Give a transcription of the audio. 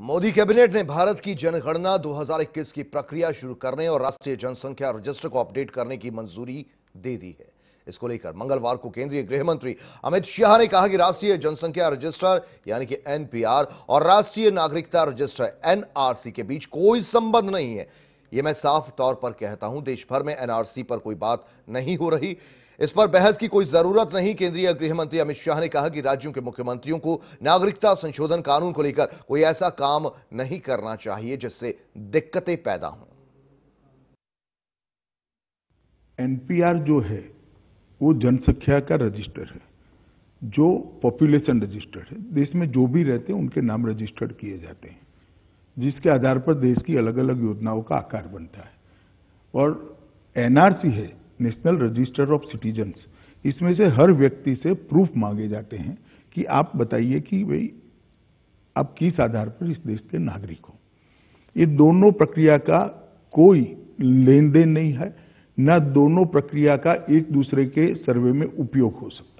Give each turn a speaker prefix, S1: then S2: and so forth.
S1: Modi cabinet ने भारत की जनगणना 2021 की प्रक्रिया शुरू करने और राष्ट्रीय जनसंख्या रजिस्टर को अपडेट करने की मंजूरी दे दी है इसको लेकर मंगलवार को केंद्रीय गृह मंत्री अमित शाह ने कहा कि राष्ट्रीय जनसंख्या रजिस्टर यानी कि एनपीआर और राष्ट्रीय नागरिकता रजिस्टर एनआरसी के बीच कोई संबंध नहीं है ये मैं साफ तौर पर कहता हूं देश भर में एनआरसी पर कोई बात नहीं हो रही इस पर बहस की कोई जरूरत नहीं केंद्रीय गृह मंत्री अमित शाह ने कहा कि राज्यों के मुख्यमंत्रियों को नागरिकता संशोधन कानून को लेकर कोई ऐसा काम नहीं करना चाहिए जिससे दिक्कतें पैदा हों
S2: एनपीआर जो है वो जनसंख्या का रजिस्टर है जो पॉपुलेशन रजिस्टर है देश में जो भी रहते हैं उनके नाम रजिस्टर्ड किए जाते हैं जिसके आधार पर देश की अलग अलग योजनाओं का आकार बनता है और एनआरसी है नेशनल रजिस्टर ऑफ सिटीजन्स इसमें से हर व्यक्ति से प्रूफ मांगे जाते हैं कि आप बताइए कि भाई आप किस आधार पर इस देश के नागरिक हो ये दोनों प्रक्रिया का कोई लेन देन नहीं है न दोनों प्रक्रिया का एक दूसरे के सर्वे में उपयोग हो सकता